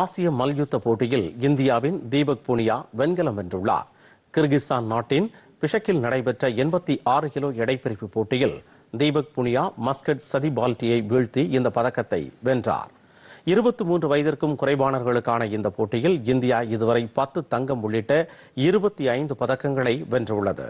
ஆசிய மல்யுத்த போட்டியில் இந்தியாவின் தீபக் புனியா வெண்கலம் வென்றுள்ளார் கிர்கிஸ்தான் நாட்டின் பிஷக்கில் நடைபெற்ற எண்பத்தி ஆறு கிலோ எடைப்பிரிப்பு போட்டியில் தீபக் புனியா மஸ்கட் சதி பால்டியை வீழ்த்தி இந்த பதக்கத்தை வென்றார் இருபத்தி மூன்று வயதிற்கும் குறைவானவர்களுக்கான இந்த போட்டியில் இந்தியா இதுவரை பத்து தங்கம் உள்ளிட்ட இருபத்தி ஐந்து பதக்கங்களை வென்றுள்ளது